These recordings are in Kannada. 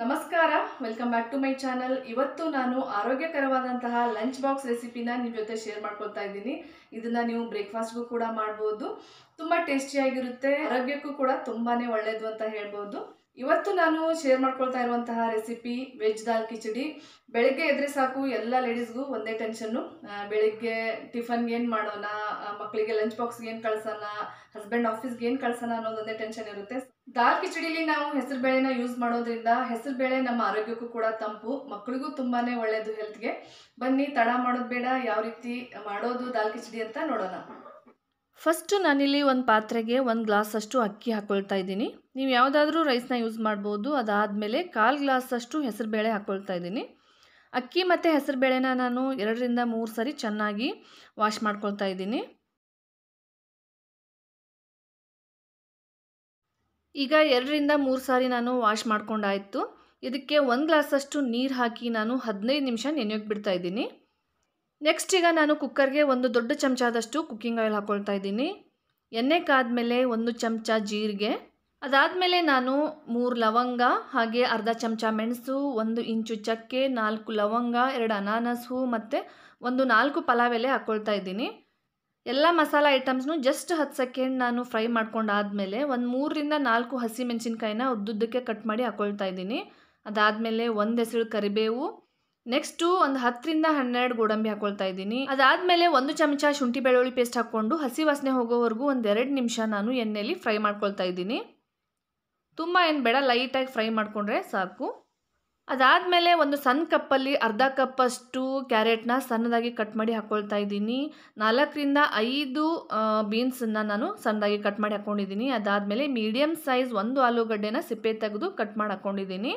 ನಮಸ್ಕಾರ welcome back to my channel ಇವತ್ತು ನಾನು ಆರೋಗ್ಯಕರವಾದಂತಹ ಲಂಚ್ ಬಾಕ್ಸ್ ರೆಸಿಪಿನ ನಿಮ್ಮ ಜೊತೆ ಶೇರ್ ಮಾಡ್ಕೊಳ್ತಾ ಇದ್ದೀನಿ ಇದನ್ನು ನೀವು ಬ್ರೇಕ್ಫಾಸ್ಟ್ಗೂ ಕೂಡ ಮಾಡ್ಬೋದು ತುಂಬ ಟೇಸ್ಟಿಯಾಗಿರುತ್ತೆ ಆರೋಗ್ಯಕ್ಕೂ ಕೂಡ ತುಂಬಾ ಒಳ್ಳೆಯದು ಅಂತ ಹೇಳ್ಬೋದು ಇವತ್ತು ನಾನು ಶೇರ್ ಮಾಡ್ಕೊಳ್ತಾ ಇರುವಂತಹ ರೆಸಿಪಿ ವೆಜ್ ದಾಲ್ ಕಿಚಡಿ ಬೆಳಗ್ಗೆ ಎದ್ರೆ ಸಾಕು ಎಲ್ಲ ಲೇಡೀಸ್ಗೂ ಒಂದೇ ಟೆನ್ಷನ್ನು ಬೆಳಿಗ್ಗೆ ಟಿಫನ್ಗೆ ಏನು ಮಾಡೋಣ ಮಕ್ಕಳಿಗೆ ಲಂಚ್ ಬಾಕ್ಸ್ಗೆ ಏನು ಕಳ್ಸೋಣ ಹಸ್ಬೆಂಡ್ ಆಫೀಸ್ಗೆ ಏನು ಕಳ್ಸೋಣ ಅನ್ನೋದೊಂದೇ ಟೆನ್ಷನ್ ಇರುತ್ತೆ ದಾಲ್ ಕಿಚಡಿಲಿ ನಾವು ಹೆಸರು ಬೇಳೆನ ಯೂಸ್ ಮಾಡೋದ್ರಿಂದ ಹೆಸರು ಬೇಳೆ ನಮ್ಮ ಆರೋಗ್ಯಕ್ಕೂ ಕೂಡ ತಂಪು ಮಕ್ಕಳಿಗೂ ತುಂಬಾ ಒಳ್ಳೆಯದು ಹೆಲ್ತ್ಗೆ ಬನ್ನಿ ತಡ ಮಾಡೋದು ಬೇಡ ಯಾವ ರೀತಿ ಮಾಡೋದು ದಾಲ್ ಕಿಚಡಿ ಅಂತ ನೋಡೋಣ ಫಸ್ಟು ನಾನಿಲ್ಲಿ ಒಂದು ಪಾತ್ರೆಗೆ ಒಂದು ಗ್ಲಾಸ್ ಅಷ್ಟು ಅಕ್ಕಿ ಹಾಕ್ಕೊಳ್ತಾ ಇದ್ದೀನಿ ನೀವು ಯಾವುದಾದ್ರೂ ರೈಸ್ನ ಯೂಸ್ ಮಾಡ್ಬೋದು ಅದಾದಮೇಲೆ ಕಾಲು ಗ್ಲಾಸಷ್ಟು ಹೆಸರುಬೇಳೆ ಹಾಕ್ಕೊಳ್ತಾ ಇದ್ದೀನಿ ಅಕ್ಕಿ ಮತ್ತು ಹೆಸರುಬೇಳೆನ ನಾನು ಎರಡರಿಂದ ಮೂರು ಸಾರಿ ಚೆನ್ನಾಗಿ ವಾಶ್ ಮಾಡ್ಕೊಳ್ತಾ ಇದ್ದೀನಿ ಈಗ ಎರಡರಿಂದ ಮೂರು ಸಾರಿ ನಾನು ವಾಶ್ ಮಾಡ್ಕೊಂಡಾಯಿತು ಇದಕ್ಕೆ ಒಂದು ಗ್ಲಾಸಷ್ಟು ನೀರು ಹಾಕಿ ನಾನು ಹದಿನೈದು ನಿಮಿಷ ನೆನೆಯೋಕೆ ಬಿಡ್ತಾ ಇದ್ದೀನಿ ನೆಕ್ಸ್ಟ್ ಈಗ ನಾನು ಕುಕ್ಕರ್ಗೆ ಒಂದು ದೊಡ್ಡ ಚಮಚದಷ್ಟು ಕುಕ್ಕಿಂಗ್ ಆಯಿಲ್ ಹಾಕ್ಕೊಳ್ತಾ ಇದ್ದೀನಿ ಎಣ್ಣೆ ಕಾದ ಮೇಲೆ ಒಂದು ಚಮಚ ಜೀರಿಗೆ ಅದಾದಮೇಲೆ ನಾನು ಮೂರು ಲವಂಗ ಹಾಗೆ ಅರ್ಧ ಚಮಚ ಮೆಣಸು ಒಂದು ಇಂಚು ಚಕ್ಕೆ ನಾಲ್ಕು ಲವಂಗ ಎರಡು ಅನಾನಸು ಮತ್ತು ಒಂದು ನಾಲ್ಕು ಪಲಾವ್ ಎಲೆ ಹಾಕ್ಕೊಳ್ತಾ ಇದ್ದೀನಿ ಎಲ್ಲ ಮಸಾಲ ಐಟಮ್ಸ್ನು ಜಸ್ಟ್ ಹತ್ತು ಸೆಕೆಂಡ್ ನಾನು ಫ್ರೈ ಮಾಡ್ಕೊಂಡಾದಮೇಲೆ ಒಂದು ಮೂರರಿಂದ ನಾಲ್ಕು ಹಸಿ ಮೆಣಸಿನ್ಕಾಯಿನ ಉದ್ದುದ್ದಕ್ಕೆ ಕಟ್ ಮಾಡಿ ಹಾಕ್ಕೊಳ್ತಾ ಇದ್ದೀನಿ ಅದಾದಮೇಲೆ ಒಂದು ಹೆಸರು ಕರಿಬೇವು ನೆಕ್ಸ್ಟು ಒಂದು ಹತ್ತರಿಂದ ಹನ್ನೆರಡು ಗೋಡಂಬಿ ಹಾಕ್ಕೊಳ್ತಾ ಇದ್ದೀನಿ ಅದಾದಮೇಲೆ ಒಂದು ಚಮಚ ಶುಂಠಿ ಬೆಳ್ಳುಳ್ಳಿ ಪೇಸ್ಟ್ ಹಾಕ್ಕೊಂಡು ಹಸಿ ವಾಸನೆ ಹೋಗೋವರೆಗೂ ಒಂದೆರಡು ನಿಮಿಷ ನಾನು ಎಣ್ಣೆಯಲ್ಲಿ ಫ್ರೈ ಮಾಡ್ಕೊಳ್ತಾ ಇದ್ದೀನಿ ತುಂಬ ಏನು ಬೇಡ ಲೈಟಾಗಿ ಫ್ರೈ ಮಾಡಿಕೊಂಡ್ರೆ ಸಾಕು ಅದಾದಮೇಲೆ ಒಂದು ಸಣ್ಣ ಕಪ್ಪಲ್ಲಿ ಅರ್ಧ ಕಪ್ಪಷ್ಟು ಕ್ಯಾರೆಟ್ನ ಸಣ್ಣದಾಗಿ ಕಟ್ ಮಾಡಿ ಹಾಕ್ಕೊಳ್ತಾ ಇದ್ದೀನಿ ನಾಲ್ಕರಿಂದ ಐದು ಬೀನ್ಸನ್ನು ನಾನು ಸಣ್ಣದಾಗಿ ಕಟ್ ಮಾಡಿ ಹಾಕ್ಕೊಂಡಿದ್ದೀನಿ ಅದಾದಮೇಲೆ ಮೀಡಿಯಮ್ ಸೈಜ್ ಒಂದು ಆಲೂಗಡ್ಡೆನ ಸಿಪ್ಪೆ ತೆಗೆದು ಕಟ್ ಮಾಡಿ ಹಾಕ್ಕೊಂಡಿದ್ದೀನಿ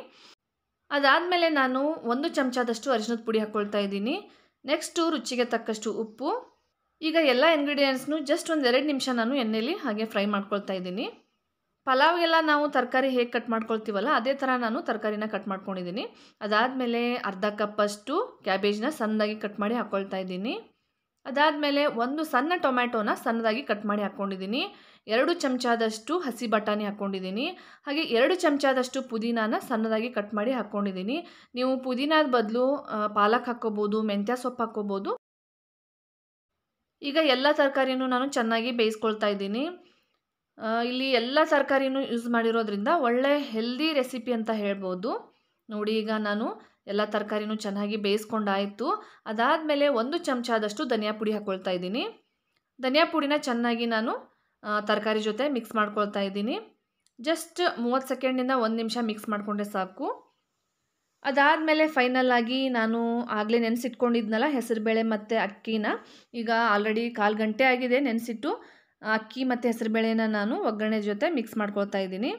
ಅದಾದಮೇಲೆ ನಾನು ಒಂದು ಚಮಚದಷ್ಟು ಅರಿಶಿನದ ಪುಡಿ ಹಾಕ್ಕೊಳ್ತಾ ಇದ್ದೀನಿ ನೆಕ್ಸ್ಟು ರುಚಿಗೆ ತಕ್ಕಷ್ಟು ಉಪ್ಪು ಈಗ ಎಲ್ಲ ಇಂಗ್ರೀಡಿಯೆಂಟ್ಸ್ನು ಜಸ್ಟ್ ಒಂದು ಎರಡು ನಿಮಿಷ ನಾನು ಎಣ್ಣೆಯಲ್ಲಿ ಹಾಗೆ ಫ್ರೈ ಮಾಡ್ಕೊಳ್ತಾ ಇದ್ದೀನಿ ಪಲಾವ್ಗೆಲ್ಲ ನಾವು ತರಕಾರಿ ಹೇಗೆ ಕಟ್ ಮಾಡ್ಕೊಳ್ತೀವಲ್ಲ ಅದೇ ಥರ ನಾನು ತರಕಾರಿನ ಕಟ್ ಮಾಡ್ಕೊಂಡಿದ್ದೀನಿ ಅದಾದಮೇಲೆ ಅರ್ಧ ಕಪ್ಪಷ್ಟು ಕ್ಯಾಬೇಜ್ನ ಸಣ್ಣದಾಗಿ ಕಟ್ ಮಾಡಿ ಹಾಕ್ಕೊಳ್ತಾ ಇದ್ದೀನಿ ಅದಾದಮೇಲೆ ಒಂದು ಸಣ್ಣ ಟೊಮ್ಯಾಟೋನ ಸಣ್ಣದಾಗಿ ಕಟ್ ಮಾಡಿ ಹಾಕ್ಕೊಂಡಿದ್ದೀನಿ ಎರಡು ಚಮಚದಷ್ಟು ಹಸಿ ಬಟಾಣಿ ಹಾಕ್ಕೊಂಡಿದ್ದೀನಿ ಹಾಗೆ ಎರಡು ಚಮಚದಷ್ಟು ಪುದೀನಾನ ಸಣ್ಣದಾಗಿ ಕಟ್ ಮಾಡಿ ಹಾಕ್ಕೊಂಡಿದ್ದೀನಿ ನೀವು ಪುದೀನಾದ ಬದಲು ಪಾಲಕ್ ಹಾಕ್ಕೋಬೋದು ಮೆಂತ್ಯ ಸೊಪ್ಪು ಹಾಕ್ಕೋಬೋದು ಈಗ ಎಲ್ಲ ತರಕಾರಿನೂ ನಾನು ಚೆನ್ನಾಗಿ ಬೇಯಿಸ್ಕೊಳ್ತಾ ಇದ್ದೀನಿ ಇಲ್ಲಿ ಎಲ್ಲ ತರಕಾರಿನೂ ಯೂಸ್ ಮಾಡಿರೋದ್ರಿಂದ ಒಳ್ಳೆ ಹೆಲ್ದಿ ರೆಸಿಪಿ ಅಂತ ಹೇಳ್ಬೋದು ನೋಡಿ ಈಗ ನಾನು ಎಲ್ಲ ತರಕಾರಿನೂ ಚೆನ್ನಾಗಿ ಬೇಯಿಸ್ಕೊಂಡಾಯಿತು ಅದಾದಮೇಲೆ ಒಂದು ಆದಷ್ಟು ಧನಿಯಾ ಪುಡಿ ಹಾಕ್ಕೊಳ್ತಾ ಇದ್ದೀನಿ ಧನಿಯಾ ಪುಡಿನ ಚೆನ್ನಾಗಿ ನಾನು ತರಕಾರಿ ಜೊತೆ ಮಿಕ್ಸ್ ಮಾಡ್ಕೊಳ್ತಾ ಇದ್ದೀನಿ ಜಸ್ಟ್ ಮೂವತ್ತು ಸೆಕೆಂಡಿಂದ ಒಂದು ನಿಮಿಷ ಮಿಕ್ಸ್ ಮಾಡಿಕೊಂಡ್ರೆ ಸಾಕು ಅದಾದಮೇಲೆ ಫೈನಲ್ ಆಗಿ ನಾನು ಆಗಲೇ ನೆನೆಸಿಟ್ಕೊಂಡಿದ್ನಲ್ಲ ಹೆಸರುಬೇಳೆ ಮತ್ತು ಅಕ್ಕಿನ ಈಗ ಆಲ್ರೆಡಿ ಕಾಲು ಗಂಟೆ ಆಗಿದೆ ನೆನೆಸಿಟ್ಟು ಅಕ್ಕಿ ಮತ್ತು ಹೆಸರುಬೇಳೆನ ನಾನು ಒಗ್ಗರಣೆ ಜೊತೆ ಮಿಕ್ಸ್ ಮಾಡ್ಕೊಳ್ತಾ ಇದ್ದೀನಿ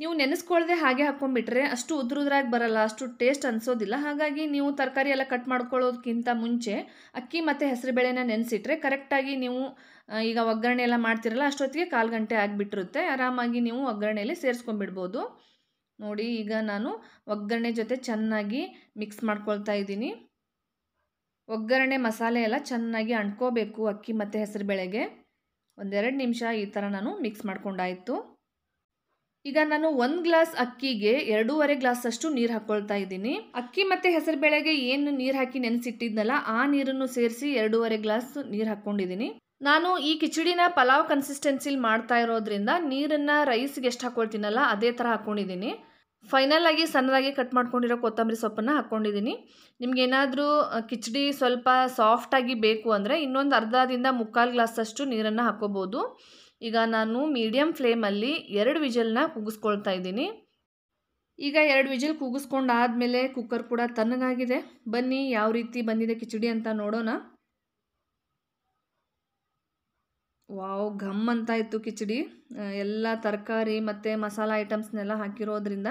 ನೀವು ನೆನೆಸ್ಕೊಳ್ಳದೆ ಹಾಗೆ ಹಾಕ್ಕೊಂಡ್ಬಿಟ್ರೆ ಅಷ್ಟು ಉದ್ರುದ್ರಾಗಿ ಬರಲ್ಲ ಅಷ್ಟು ಟೇಸ್ಟ್ ಅನಿಸೋದಿಲ್ಲ ಹಾಗಾಗಿ ನೀವು ತರಕಾರಿ ಎಲ್ಲ ಕಟ್ ಮಾಡ್ಕೊಳ್ಳೋದಕ್ಕಿಂತ ಮುಂಚೆ ಅಕ್ಕಿ ಮತ್ತು ಹೆಸರುಬೇಳೆನ ನೆನೆಸಿಟ್ರೆ ಕರೆಕ್ಟಾಗಿ ನೀವು ಈಗ ಒಗ್ಗರಣೆ ಎಲ್ಲ ಮಾಡ್ತಿರಲ್ಲ ಅಷ್ಟೊತ್ತಿಗೆ ಕಾಲು ಗಂಟೆ ಆಗಿಬಿಟ್ಟಿರುತ್ತೆ ಆರಾಮಾಗಿ ನೀವು ಒಗ್ಗರಣೆಯಲ್ಲಿ ಸೇರಿಸ್ಕೊಂಡ್ಬಿಡ್ಬೋದು ನೋಡಿ ಈಗ ನಾನು ಒಗ್ಗರಣೆ ಜೊತೆ ಚೆನ್ನಾಗಿ ಮಿಕ್ಸ್ ಮಾಡ್ಕೊಳ್ತಾ ಇದ್ದೀನಿ ಒಗ್ಗರಣೆ ಮಸಾಲೆ ಎಲ್ಲ ಚೆನ್ನಾಗಿ ಅಂಟ್ಕೋಬೇಕು ಅಕ್ಕಿ ಮತ್ತು ಬೇಳೆಗೆ ಒಂದೆರಡು ನಿಮಿಷ ಈ ಥರ ನಾನು ಮಿಕ್ಸ್ ಮಾಡ್ಕೊಂಡಾಯಿತು ಈಗ ನಾನು ಒಂದು ಗ್ಲಾಸ್ ಅಕ್ಕಿಗೆ ಎರಡೂವರೆ ಗ್ಲಾಸಷ್ಟು ನೀರು ಹಾಕ್ಕೊಳ್ತಾ ಇದ್ದೀನಿ ಅಕ್ಕಿ ಮತ್ತು ಹೆಸರುಬೇಳೆಗೆ ಏನು ನೀರು ಹಾಕಿ ನೆನೆಸಿಟ್ಟಿದ್ನಲ್ಲ ಆ ನೀರನ್ನು ಸೇರಿಸಿ ಎರಡೂವರೆ ಗ್ಲಾಸ್ ನೀರು ಹಾಕ್ಕೊಂಡಿದ್ದೀನಿ ನಾನು ಈ ಕಿಚಡಿನ ಪಲಾವ್ ಕನ್ಸಿಸ್ಟೆನ್ಸಿಲಿ ಮಾಡ್ತಾ ಇರೋದ್ರಿಂದ ನೀರನ್ನು ರೈಸ್ಗೆ ಎಷ್ಟು ಹಾಕ್ಕೊಳ್ತೀನಲ್ಲ ಅದೇ ಥರ ಹಾಕ್ಕೊಂಡಿದ್ದೀನಿ ಫೈನಲ್ ಆಗಿ ಸಣ್ಣದಾಗಿ ಕಟ್ ಮಾಡ್ಕೊಂಡಿರೋ ಕೊತ್ತಂಬರಿ ಸೊಪ್ಪನ್ನು ಹಾಕ್ಕೊಂಡಿದ್ದೀನಿ ನಿಮಗೇನಾದರೂ ಕಿಚಡಿ ಸ್ವಲ್ಪ ಸಾಫ್ಟಾಗಿ ಬೇಕು ಅಂದರೆ ಇನ್ನೊಂದು ಅರ್ಧದಿಂದ ಮುಕ್ಕಾಲು ಗ್ಲಾಸಷ್ಟು ನೀರನ್ನು ಹಾಕ್ಕೋಬೋದು ಈಗ ನಾನು ಮೀಡಿಯಮ್ ಫ್ಲೇಮಲ್ಲಿ ಎರಡು ವಿಜಲ್ನ ಕೂಗಿಸ್ಕೊಳ್ತಾ ಇದ್ದೀನಿ ಈಗ ಎರಡು ವಿಜಲ್ ಕೂಗಿಸ್ಕೊಂಡಾದಮೇಲೆ ಕುಕ್ಕರ್ ಕೂಡ ತಣ್ಣಗಾಗಿದೆ ಬನ್ನಿ ಯಾವ ರೀತಿ ಬಂದಿದೆ ಕಿಚಡಿ ಅಂತ ನೋಡೋಣ ವಾವ್ ಘಮ್ ಅಂತ ಇತ್ತು ಕಿಚಡಿ ಎಲ್ಲ ತರಕಾರಿ ಮತ್ತು ಮಸಾಲ ಐಟಮ್ಸ್ನೆಲ್ಲ ಹಾಕಿರೋದ್ರಿಂದ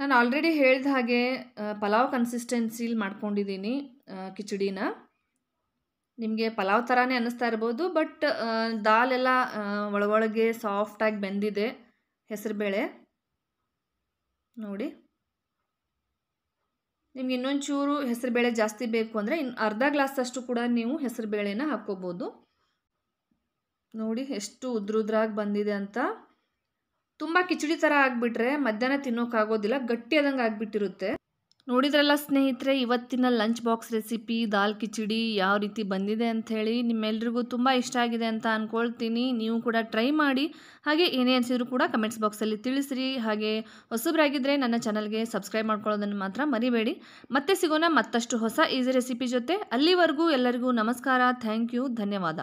ನಾನು ಆಲ್ರೆಡಿ ಹೇಳಿದ ಹಾಗೆ ಪಲಾವ್ ಕನ್ಸಿಸ್ಟೆನ್ಸಿಲಿ ಮಾಡ್ಕೊಂಡಿದ್ದೀನಿ ಕಿಚಡಿನ ನಿಮಗೆ ಪಲಾವ್ ಥರನೇ ಅನ್ನಿಸ್ತಾ ಇರ್ಬೋದು ಬಟ್ ದಾಲ್ ದಾಲೆಲ್ಲ ಒಳಗೊಳಗೆ ಸಾಫ್ಟಾಗಿ ಬೆಂದಿದೆ ಹೆಸರುಬೇಳೆ ನೋಡಿ ನಿಮ್ಗೆ ಇನ್ನೊಂಚೂರು ಹೆಸರುಬೇಳೆ ಜಾಸ್ತಿ ಬೇಕು ಅಂದರೆ ಇನ್ನು ಅರ್ಧ ಗ್ಲಾಸಷ್ಟು ಕೂಡ ನೀವು ಹೆಸರುಬೇಳೆನ ಹಾಕ್ಕೋಬೋದು ನೋಡಿ ಎಷ್ಟು ಉದ್ರುದ್ರಾಗಿ ಬಂದಿದೆ ಅಂತ ತುಂಬ ಕಿಚಡಿ ಥರ ಆಗಿಬಿಟ್ರೆ ಮಧ್ಯಾಹ್ನ ತಿನ್ನೋಕ್ಕಾಗೋದಿಲ್ಲ ಗಟ್ಟಿಯಾದಂಗೆ ಆಗಿಬಿಟ್ಟಿರುತ್ತೆ ನೋಡಿದ್ರಲ್ಲ ಸ್ನೇಹಿತರೆ ಇವತ್ತಿನ lunch box recipe dal khichdi ಯಾವ ರೀತಿ ಬಂದಿದೆ ಅಂಥೇಳಿ ನಿಮ್ಮೆಲ್ರಿಗೂ ತುಂಬ ಇಷ್ಟ ಆಗಿದೆ ಅಂತ ಅಂದ್ಕೊಳ್ತೀನಿ ನೀವು ಕೂಡ ಟ್ರೈ ಮಾಡಿ ಹಾಗೆ ಏನೇ ಅನಿಸಿದ್ರು ಕೂಡ ಕಮೆಂಟ್ಸ್ ಬಾಕ್ಸಲ್ಲಿ ತಿಳಿಸ್ರಿ ಹಾಗೆ ಹೊಸಬ್ರಾಗಿದ್ದರೆ ನನ್ನ ಚಾನಲ್ಗೆ ಸಬ್ಸ್ಕ್ರೈಬ್ ಮಾಡ್ಕೊಳ್ಳೋದನ್ನು ಮಾತ್ರ ಮರಿಬೇಡಿ ಮತ್ತೆ ಸಿಗೋಣ ಮತ್ತಷ್ಟು ಹೊಸ ಈಸಿ ರೆಸಿಪಿ ಜೊತೆ ಅಲ್ಲಿವರೆಗೂ ಎಲ್ಲರಿಗೂ ನಮಸ್ಕಾರ ಥ್ಯಾಂಕ್ ಯು ಧನ್ಯವಾದ